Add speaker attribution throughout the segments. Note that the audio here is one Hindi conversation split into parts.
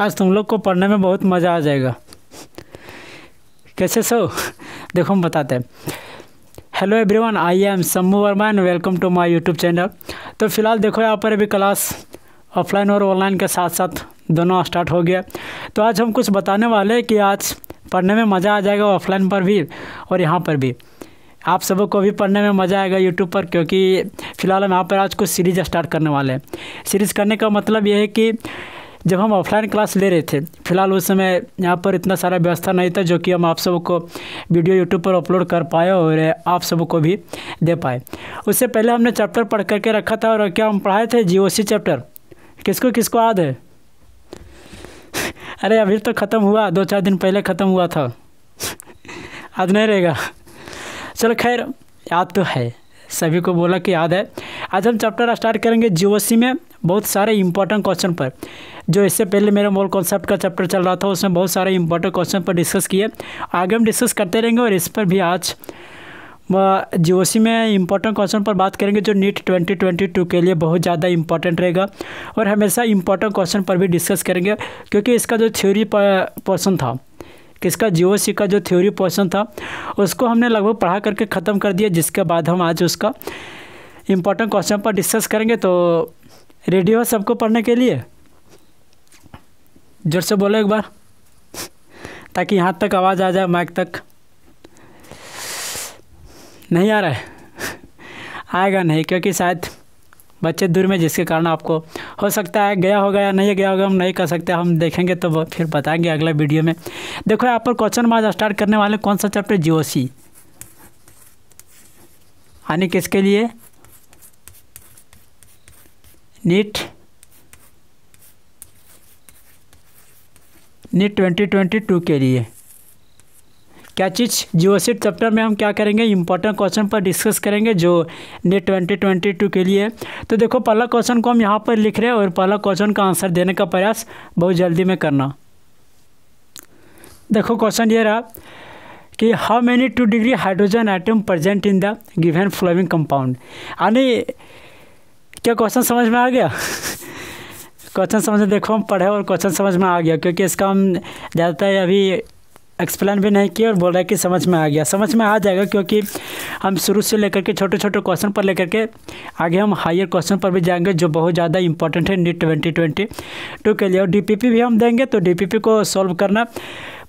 Speaker 1: आज तुम लोग को पढ़ने में बहुत मज़ा आ जाएगा कैसे सो देखो हम बताते हैं hello everyone I am Sammu Verma and welcome to my YouTube channel तो फिलहाल देखो यहाँ पर अभी क्लास ऑफलाइन और ऑनलाइन के साथ साथ दोनों स्टार्ट हो गया तो आज हम कुछ बताने वाले हैं कि आज पढ़ने में मज़ा आ जाएगा ऑफलाइन पर भी और यहाँ पर भी आप सब को भी पढ़ने में मज़ा आएगा यूट्यूब पर क्योंकि फ़िलहाल हम यहाँ पर आज कुछ सीरीज़ स्टार्ट करने वाले हैं सीरीज़ करने का मतलब ये है कि जब हम ऑफलाइन क्लास ले रहे थे फिलहाल उस समय यहाँ पर इतना सारा व्यवस्था नहीं था जो कि हम आप सबको वीडियो यूट्यूब पर अपलोड कर पाए और आप सबको भी दे पाए उससे पहले हमने चैप्टर पढ़ करके रखा था और क्या हम पढ़ाए थे जी चैप्टर किसको किसको याद है अरे अभी तो ख़त्म हुआ दो चार दिन पहले ख़त्म हुआ था आज नहीं रहेगा चलो खैर याद तो है सभी को बोला कि याद है आज हम चैप्टर स्टार्ट करेंगे जीओसी में बहुत सारे इंपॉर्टेंट क्वेश्चन पर जो इससे पहले मेरा मोल कॉन्सेप्ट का चैप्टर चल रहा था उसमें बहुत सारे इंपॉर्टेंट क्वेश्चन पर डिस्कस किए आगे हम डिस्कस करते रहेंगे और इस पर भी आज सी में इंपॉर्टेंट क्वेश्चन पर बात करेंगे जो नीट 2022 के लिए बहुत ज़्यादा इंपॉर्टेंट रहेगा और हमेशा इंपॉर्टेंट क्वेश्चन पर भी डिस्कस करेंगे क्योंकि इसका जो थ्योरी पोर्सन था इसका जियोसी का जो थ्योरी पोर्सन था उसको हमने लगभग पढ़ा करके ख़त्म कर दिया जिसके बाद हम आज उसका इम्पोर्टेंट क्वेश्चन पर डिस्कस करेंगे तो रेडियो है सबको पढ़ने के लिए जोर से बोलो एक बार ताकि यहाँ तक आवाज़ आ जाए माइक तक नहीं आ रहा है आएगा नहीं क्योंकि शायद बच्चे दूर में जिसके कारण आपको हो सकता है गया होगा या नहीं गया होगा हम नहीं कर सकते हम देखेंगे तो फिर बताएंगे अगला वीडियो में देखो यहाँ पर क्वेश्चन मार्क स्टार्ट करने वाले कौन सा चैप्टर जी ओ सी यानी किसके लिए NEET NEET twenty twenty two के लिए क्या चीज़ जियोसिट चैप्टर में हम क्या करेंगे इंपॉर्टेंट क्वेश्चन पर डिस्कस करेंगे जो नेट ट्वेंटी ट्वेंटी टू के लिए तो देखो पहला क्वेश्चन को हम यहाँ पर लिख रहे हैं और पहला क्वेश्चन का आंसर देने का प्रयास बहुत जल्दी में करना देखो क्वेश्चन ये रहा कि how many two degree hydrogen atom present in the given following compound यानी क्या क्वेश्चन समझ में आ गया क्वेश्चन समझ में देखो हम पढ़े और क्वेश्चन समझ में आ गया क्योंकि इसका हम ज़्यादातर अभी एक्सप्लेन भी नहीं किया और बोल रहा है कि समझ में आ गया समझ में आ जाएगा क्योंकि हम शुरू से लेकर के छोटे छोटे क्वेश्चन पर लेकर के आगे हम हायर क्वेश्चन पर भी जाएंगे जो बहुत ज़्यादा इंपॉर्टेंट है नीट ट्वेंटी ट्वेंटी टू के लिए और डी भी हम देंगे तो डी को सॉल्व करना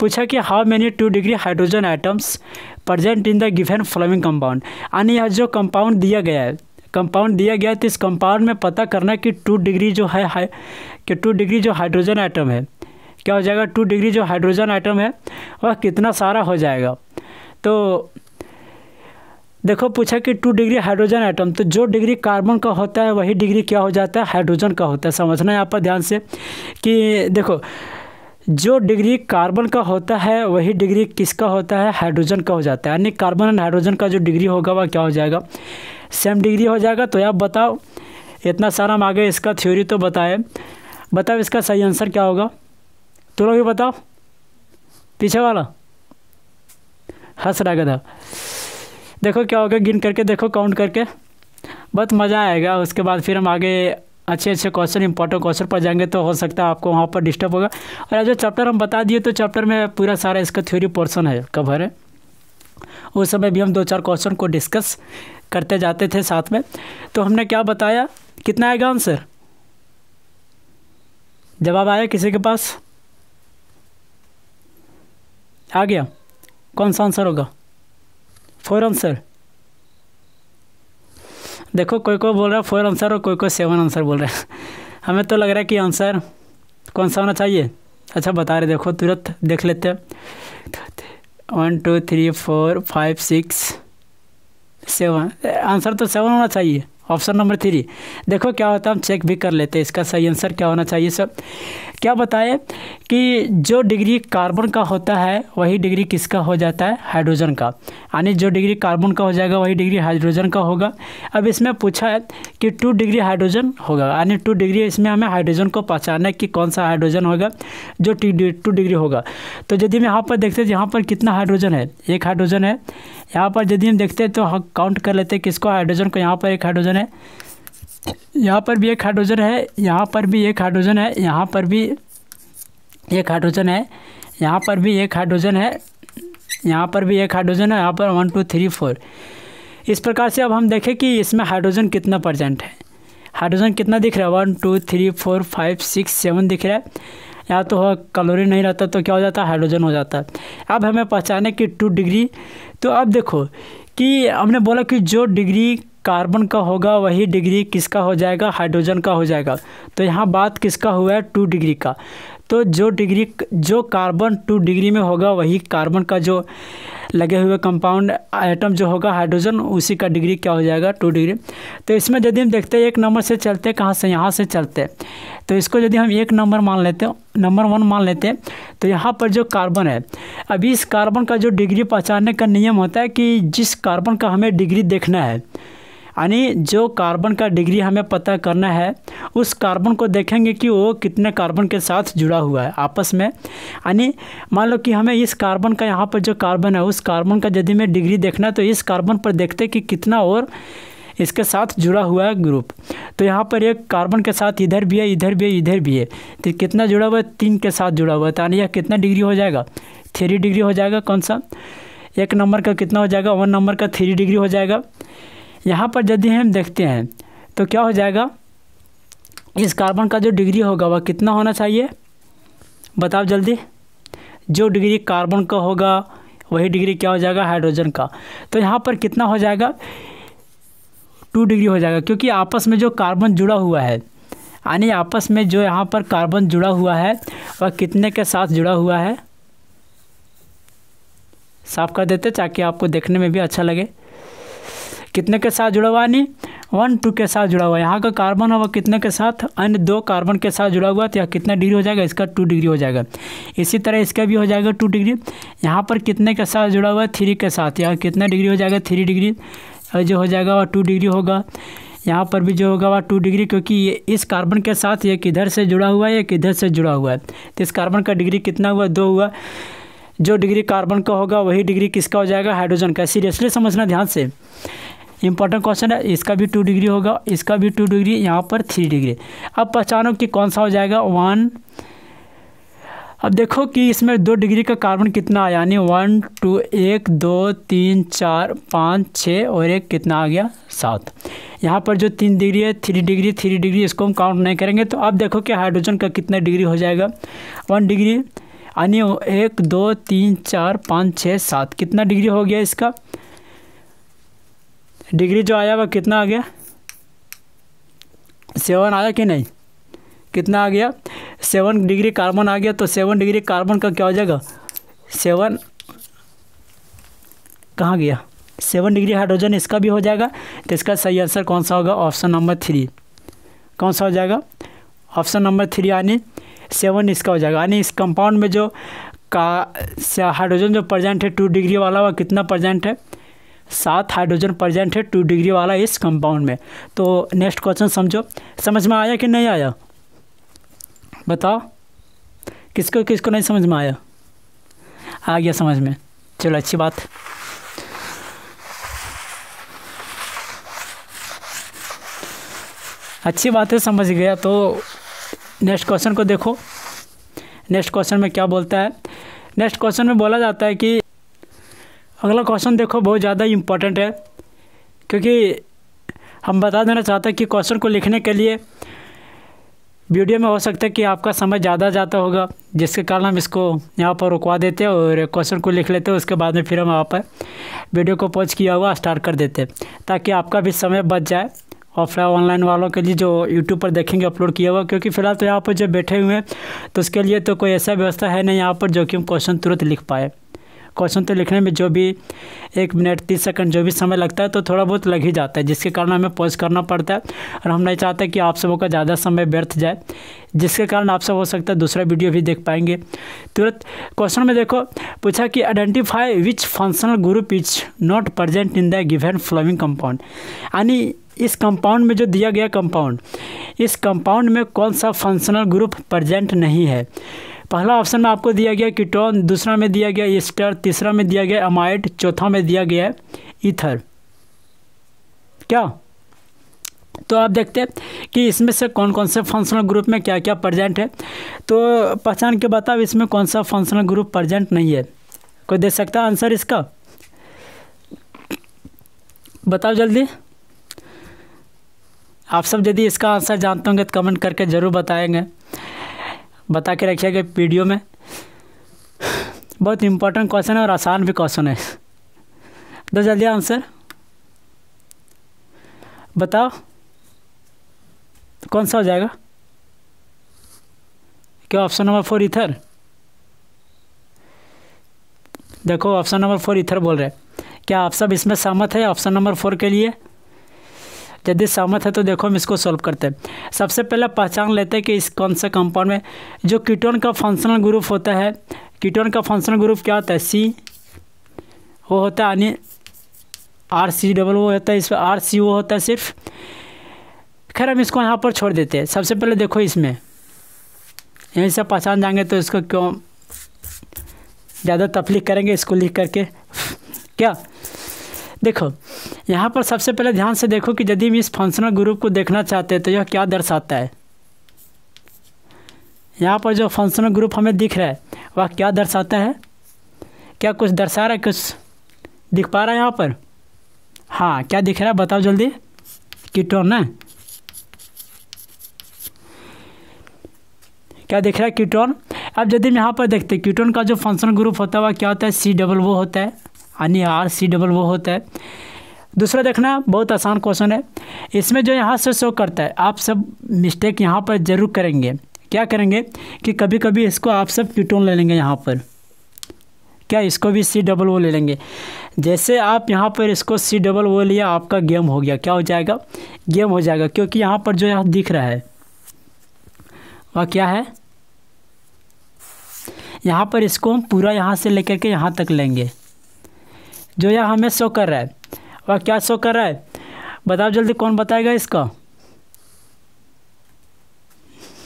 Speaker 1: पूछा कि how many two degree hydrogen atoms present in the given following compound यानी यह जो कंपाउंड दिया गया है कंपाउंड दिया गया है तो इस कंपाउंड में पता करना कि टू डिग्री जो है, हाई कि टू डिग्री जो हाइड्रोजन आइटम है क्या हो जाएगा टू डिग्री जो हाइड्रोजन आइटम है वह कितना सारा हो जाएगा तो देखो पूछा कि टू डिग्री हाइड्रोजन आइटम तो जो डिग्री कार्बन का होता है वही डिग्री क्या हो जाता है हाइड्रोजन का होता है समझना है आप ध्यान से कि देखो जो डिग्री कार्बन का होता है वही डिग्री किसका होता है हाइड्रोजन का हो जाता है यानी कार्बन एंड हाइड्रोजन का जो डिग्री होगा वह क्या हो जाएगा सेम डिग्री हो जाएगा तो आप बताओ इतना सारा हम आगे इसका थ्योरी तो बताए बताओ इसका सही आंसर क्या होगा तो लोग बताओ पीछे वाला हंस रहा गधा देखो क्या होगा गिन करके देखो काउंट करके बहुत मज़ा आएगा उसके बाद फिर हम आगे अच्छे अच्छे क्वेश्चन इंपॉर्टेंट क्वेश्चन पर जाएंगे तो हो सकता है आपको वहाँ पर डिस्टर्ब होगा और जो चैप्टर हम बता दिए तो चैप्टर में पूरा सारा इसका थ्योरी पोर्सन है कवर है उस समय भी हम दो चार क्वेश्चन को डिस्कस करते जाते थे साथ में तो हमने क्या बताया कितना आएगा आंसर जवाब आया किसी के पास आ गया कौन सा आंसर होगा फोर आंसर देखो कोई कोई बोल रहा है फोर आंसर और कोई कोई सेवन आंसर बोल रहा है हमें तो लग रहा है कि आंसर कौन सा होना चाहिए अच्छा बता रहे देखो तुरंत देख लेते हैं one two three four five six seven answer तो सेवन होना चाहिए ऑप्शन नंबर थ्री देखो क्या होता है हम चेक भी कर लेते हैं इसका सही आंसर क्या होना चाहिए सर क्या बताएं कि जो डिग्री कार्बन का होता है वही डिग्री किसका हो जाता है हाइड्रोजन का यानी जो डिग्री कार्बन का हो जाएगा वही डिग्री हाइड्रोजन का होगा अब इसमें पूछा है कि टू डिग्री हाइड्रोजन होगा यानी टू डिग्री इसमें हमें हाइड्रोजन को पहचाना है कि कौन सा हाइड्रोजन होगा जो टू डिग्री होगा तो यदि हम यहाँ पर देखते हैं यहाँ पर कितना हाइड्रोजन है एक हाइड्रोजन है यहाँ पर यदि हम देखते हैं तो हम काउंट कर लेते हैं किसको हाइड्रोजन को यहाँ पर एक हाइड्रोजन है यहाँ पर भी एक हाइड्रोजन है यहाँ पर भी एक हाइड्रोजन है यहाँ पर भी एक हाइड्रोजन है यहाँ पर भी एक हाइड्रोजन है यहाँ पर भी एक हाइड्रोजन है यहाँ पर वन टू थ्री फोर इस प्रकार से अब हम देखें कि इसमें हाइड्रोजन कितना परजेंट है हाइड्रोजन कितना दिख रहा है one two three four five six seven दिख रहा है या तो हो नहीं रहता तो क्या हो जाता है हाइड्रोजन हो जाता है अब हमें पहचाने की टू डिग्री तो अब देखो कि हमने बोला कि जो डिग्री कार्बन का होगा वही डिग्री किसका हो जाएगा हाइड्रोजन का हो जाएगा तो यहाँ बात किसका हुआ है टू डिग्री का तो जो डिग्री जो कार्बन टू डिग्री में होगा वही कार्बन का जो लगे हुए कंपाउंड आइटम जो होगा हाइड्रोजन उसी का डिग्री क्या हो जाएगा टू डिग्री तो इसमें यदि हम देखते हैं एक नंबर से चलते कहाँ से यहाँ से चलते तो इसको यदि हम एक नंबर मान लेते नंबर वन मान लेते हैं तो यहाँ पर जो कार्बन है अभी इस कार्बन का जो डिग्री पहचानने का नियम होता है कि जिस कार्बन का हमें डिग्री देखना है यानी जो कार्बन का डिग्री हमें पता करना है उस कार्बन को देखेंगे कि वो कितने कार्बन के साथ जुड़ा हुआ है आपस में यानी मान लो कि हमें इस कार्बन का यहाँ पर जो कार्बन है उस कार्बन का यदि हमें डिग्री देखना है तो इस कार्बन पर देखते कि कितना और इसके साथ जुड़ा हुआ है ग्रुप तो यहाँ पर एक कार्बन के साथ इधर भी है इधर भी है इधर भी है तो कितना जुड़ा हुआ है तीन के साथ जुड़ा हुआ है तो यानी यह कितना डिग्री हो जाएगा थ्री डिग्री हो जाएगा कौन सा एक नंबर का कितना हो जाएगा वन नंबर का थ्री डिग्री हो जाएगा यहाँ पर यदि हम देखते हैं तो क्या हो जाएगा इस कार्बन का जो डिग्री होगा वह कितना होना चाहिए बताओ जल्दी जो डिग्री कार्बन का होगा वही डिग्री क्या हो जाएगा हाइड्रोजन का तो यहाँ पर कितना हो जाएगा टू डिग्री हो जाएगा क्योंकि आपस में जो कार्बन जुड़ा हुआ है यानी आपस में जो यहाँ पर कार्बन जुड़ा हुआ है वह कितने के साथ जुड़ा हुआ है साफ कर देते ताकि आपको देखने में भी अच्छा लगे कितने के साथ जुड़ा हुआ यानी वन टू के साथ जुड़ा हुआ है यहाँ का कार्बन है वह कितने के साथ अन्य दो कार्बन के साथ जुड़ा हुआ तो यह कितना डिग्री हो जाएगा इसका टू डिग्री हो जाएगा इसी तरह इसका भी हो जाएगा टू डिग्री यहाँ पर कितने के साथ जुड़ा हुआ है थ्री के साथ यहाँ कितना डिग्री हो जाएगा थ्री डिग्री जो हो जाएगा वह टू डिग्री होगा यहाँ पर भी जो होगा वह टू डिग्री क्योंकि ये इस कार्बन के साथ ये किधर से जुड़ा हुआ है ये किधर से जुड़ा हुआ है तो इस कार्बन का डिग्री कितना हुआ दो हुआ जो डिग्री कार्बन का होगा वही डिग्री किसका हो जाएगा हाइड्रोजन का सीरियसली समझना ध्यान से इंपॉर्टेंट क्वेश्चन है इसका भी टू डिग्री होगा इसका भी टू डिग्री यहाँ पर थ्री डिग्री अब पहचानो कि कौन सा हो जाएगा वन अब देखो कि इसमें दो डिग्री का कार्बन कितना आया यानी वन टू एक दो तीन चार पाँच छः और एक कितना आ गया सात यहाँ पर जो तीन डिग्री है थ्री डिग्री थ्री डिग्री इसको हम काउंट नहीं करेंगे तो अब देखो कि हाइड्रोजन का कितना डिग्री हो जाएगा वन डिग्री यानी एक दो तीन चार पाँच छः सात कितना डिग्री हो गया इसका डिग्री जो आया वह कितना आ गया सेवन आया कि नहीं कितना आ गया सेवन डिग्री कार्बन आ गया तो सेवन डिग्री कार्बन का क्या हो जाएगा सेवन कहाँ गया सेवन डिग्री हाइड्रोजन इसका भी हो जाएगा तो इसका सही आंसर कौन सा होगा ऑप्शन नंबर थ्री कौन सा हो जाएगा ऑप्शन नंबर थ्री यानी सेवन इसका हो जाएगा यानी इस कंपाउंड में जो का हाइड्रोजन जो प्रजेंट है टू डिग्री वाला वह वा कितना प्रजेंट है सात हाइड्रोजन प्रजेंट है टू डिग्री वाला इस कंपाउंड में तो नेक्स्ट क्वेश्चन समझो समझ में आया कि नहीं आया बताओ किसको किसको नहीं समझ में आया आ गया समझ में चलो अच्छी बात अच्छी बात है समझ गया तो नेक्स्ट क्वेश्चन को देखो नेक्स्ट क्वेश्चन में क्या बोलता है नेक्स्ट क्वेश्चन में बोला जाता है कि अगला क्वेश्चन देखो बहुत ज़्यादा इम्पोर्टेंट है क्योंकि हम बता देना चाहते हैं कि क्वेश्चन को लिखने के लिए वीडियो में हो सकता है कि आपका समय ज़्यादा जाता होगा जिसके कारण हम इसको यहाँ पर रुकवा देते हैं और क्वेश्चन को लिख लेते हैं उसके बाद में फिर हम वहाँ पर वीडियो को पॉज किया हुआ स्टार्ट कर देते हैं ताकि आपका भी समय बच जाए ऑफलाइन ऑनलाइन वालों के लिए जो यूट्यूब पर देखेंगे अपलोड किया हुआ क्योंकि फ़िलहाल तो यहाँ पर जो बैठे हुए हैं तो उसके लिए तो कोई ऐसा व्यवस्था है नहीं यहाँ पर जो कि हम क्वेश्चन तुरंत लिख पाए क्वेश्चन तो लिखने में जो भी एक मिनट तीस सेकंड जो भी समय लगता है तो थोड़ा बहुत लग ही जाता है जिसके कारण हमें पॉज करना पड़ता है और हम नहीं चाहते कि आप सबों का ज़्यादा समय व्यर्थ जाए जिसके कारण आप सब हो सकता है दूसरा वीडियो भी देख पाएंगे तुरंत क्वेश्चन में देखो पूछा कि identify which functional group is not present in the given following compound यानी इस कंपाउंड में जो दिया गया कंपाउंड इस कंपाउंड में कौन सा फंक्शनल ग्रुप प्रजेंट नहीं है पहला ऑप्शन में आपको दिया गया कीटोन दूसरा में दिया गया ईस्टर तीसरा में दिया गया अमाइट चौथा में दिया गया है क्या तो आप देखते हैं कि इसमें से कौन कौन से फंक्शनल ग्रुप में क्या क्या प्रजेंट है तो पहचान के बताओ इसमें कौन सा फंक्शनल ग्रुप प्रजेंट नहीं है कोई दे सकता है आंसर इसका बताओ जल्दी आप सब यदि इसका आंसर जानते होंगे तो कमेंट करके ज़रूर बताएंगे बता के रखिएगा वीडियो में बहुत इंपॉर्टेंट क्वेश्चन है और आसान भी क्वेश्चन है दो जल्दी आंसर बताओ कौन सा हो जाएगा क्या ऑप्शन नंबर फोर इथर देखो ऑप्शन नंबर फोर इथर बोल रहे हैं क्या आप सब इसमें सहमत है ऑप्शन नंबर फोर के लिए यदि सहमत है तो देखो हम इसको सॉल्व करते हैं सबसे पहले पहचान लेते हैं कि इस कौन से कंपाउंड में जो कीटोन का फंक्शनल ग्रुप होता है कीटोन का फंक्शनल ग्रुप क्या होता है सी वो होता है यानी आर सी डबल वो होता है पर आर सी वो होता है सिर्फ खैर हम इसको यहाँ पर छोड़ देते हैं सबसे पहले देखो इसमें यहीं से पहचान जाएंगे तो इसको क्यों ज़्यादा तफलीक करेंगे इसको लिख करके क्या देखो यहाँ पर सबसे पहले ध्यान से देखो कि यदि हम इस फंक्शनल ग्रुप को देखना चाहते हैं तो यह क्या दर्शाता है यहाँ पर जो फंक्शनल ग्रुप हमें दिख रहा है वह क्या दर्शाता है क्या कुछ दर्शा रहा है कुछ दिख पा रहा है यहाँ पर हाँ क्या दिख रहा है बताओ जल्दी कीटोन ना क्या दिख रहा है कीटोन अब यदि हम यहाँ पर देखते हैं कीटोन का जो फंक्शनल ग्रुप होता है वह क्या होता है सी डबल वो होता है यानी आर सी डबल वो होता है दूसरा देखना बहुत आसान क्वेश्चन है इसमें जो यहाँ से शो करता है आप सब मिस्टेक यहाँ पर ज़रूर करेंगे क्या करेंगे कि कभी कभी इसको आप सब क्यूटोन ले लेंगे यहाँ पर क्या इसको भी सी डबल वो ले लेंगे जैसे आप यहाँ पर इसको सी डबल वो लिया आपका गेम हो गया क्या हो जाएगा गेम हो जाएगा क्योंकि यहाँ पर जो यहाँ दिख रहा है वह क्या है यहाँ पर इसको हम पूरा यहाँ से लेकर के यहाँ तक लेंगे जो यह हमें शो कर रहा है और क्या शो कर रहा है बताओ जल्दी कौन बताएगा इसका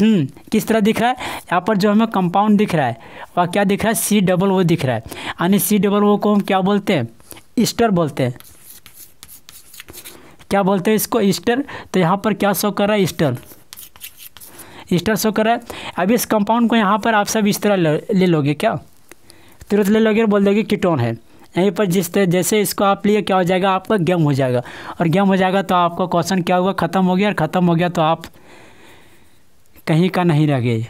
Speaker 1: हम्म, किस तरह दिख रहा है यहाँ पर जो हमें कंपाउंड दिख रहा है वह क्या दिख रहा है सी डबल वो दिख रहा है यानी सी डबल वो को हम क्या बोलते हैं ईस्टर बोलते हैं क्या बोलते हैं इसको ईस्टर तो यहाँ पर क्या शो कर रहा है ईस्टर ईस्टर शो कर रहा है अभी इस कंपाउंड को यहाँ पर आप सब इस तरह ले लोगे क्या तुरंत ले लोगे और बोल दोगे कीटोन है यहीं पर जिस तरह जैसे इसको आप लिए क्या हो जाएगा आपका गेम हो जाएगा और गेम हो जाएगा तो आपका क्वेश्चन क्या हुआ ख़त्म हो गया और ख़त्म हो गया तो आप कहीं का नहीं रह गए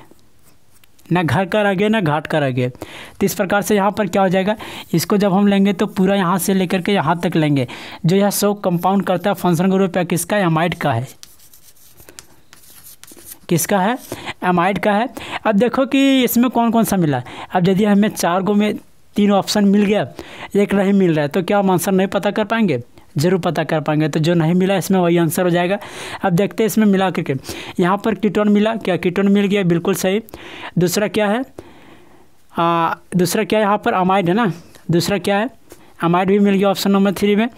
Speaker 1: ना घर का रह गए ना घाट का रह गए तो इस प्रकार से यहाँ पर क्या हो जाएगा इसको जब हम लेंगे तो पूरा यहाँ से लेकर के यहाँ तक लेंगे जो यह सो कंपाउंड करता है फंक्शन ग्रुप या किसका एमाइड का है किसका है एमाइड का है अब देखो कि इसमें कौन कौन सा मिला अब यदि हमें चार गो में तीनों ऑप्शन मिल गया एक नहीं मिल रहा है तो क्या हम आंसर नहीं पता कर पाएंगे जरूर पता कर पाएंगे तो जो नहीं मिला इसमें वही आंसर हो जाएगा अब देखते हैं इसमें मिला करके यहाँ पर कीटोन मिला क्या कीटोन मिल गया बिल्कुल सही दूसरा क्या है आ, दूसरा क्या है यहाँ पर अमाइड है ना दूसरा क्या है अमाइड भी मिल गया ऑप्शन नंबर थ्री में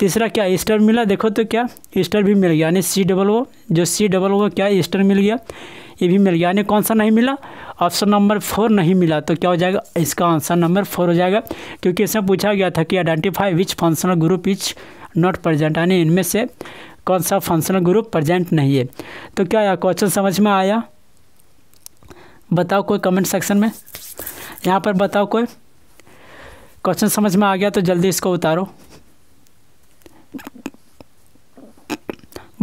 Speaker 1: तीसरा क्या ईस्टर मिला देखो तो क्या ईस्टर भी मिल गया यानी सी डबल ओ जो सी डबल ओ क्या ईस्टर मिल गया ये भी मिल गया यानी कौन सा नहीं मिला ऑप्शन नंबर फोर नहीं मिला तो क्या हो जाएगा इसका आंसर नंबर फोर हो जाएगा क्योंकि इसमें पूछा गया था कि identify which functional group is not present यानी इनमें से कौन सा फंक्शनल ग्रुप प्रजेंट नहीं है तो क्या क्वेश्चन समझ में आया बताओ कोई कमेंट सेक्शन में यहाँ पर बताओ कोई क्वेश्चन समझ में आ गया तो जल्दी इसको उतारो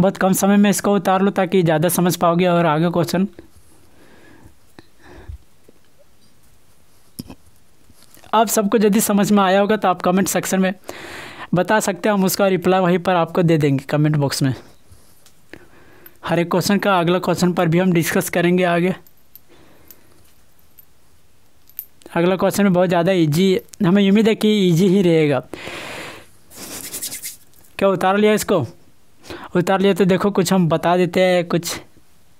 Speaker 1: बहुत कम समय में इसको उतार लो ताकि ज़्यादा समझ पाओगे और आगे क्वेश्चन आप सबको यदि समझ में आया होगा तो आप कमेंट सेक्शन में बता सकते हैं हम उसका रिप्लाई वहीं पर आपको दे देंगे कमेंट बॉक्स में हर एक क्वेश्चन का अगला क्वेश्चन पर भी हम डिस्कस करेंगे आगे अगला क्वेश्चन में बहुत ज़्यादा इजी हमें उम्मीद है कि इजी ही रहेगा क्या उतार लिया इसको उतार लिए तो देखो कुछ हम बता देते हैं कुछ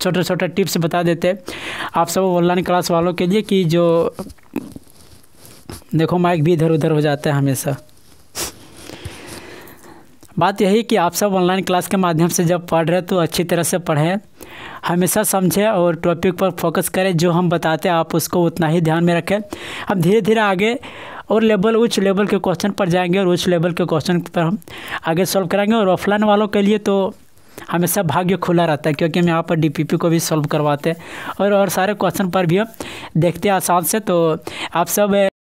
Speaker 1: छोटे छोटे टिप्स बता देते हैं आप सब ऑनलाइन क्लास वालों के लिए कि जो देखो माइक भी इधर उधर हो जाता है हमेशा बात यही कि आप सब ऑनलाइन क्लास के माध्यम से जब पढ़ रहे हैं तो अच्छी तरह से पढ़ें हमेशा समझें और टॉपिक पर फोकस करें जो हम बताते हैं आप उसको उतना ही ध्यान में रखें हम धीरे धीरे आगे और लेवल उच्च लेवल के क्वेश्चन पर जाएंगे और उच्च लेवल के क्वेश्चन पर हम आगे सॉल्व कराएंगे और ऑफलाइन वालों के लिए तो हमेशा भाग्य खुला रहता है क्योंकि हम यहाँ पर डीपीपी को भी सॉल्व करवाते हैं और और सारे क्वेश्चन पर भी हम देखते हैं आसान से तो आप सब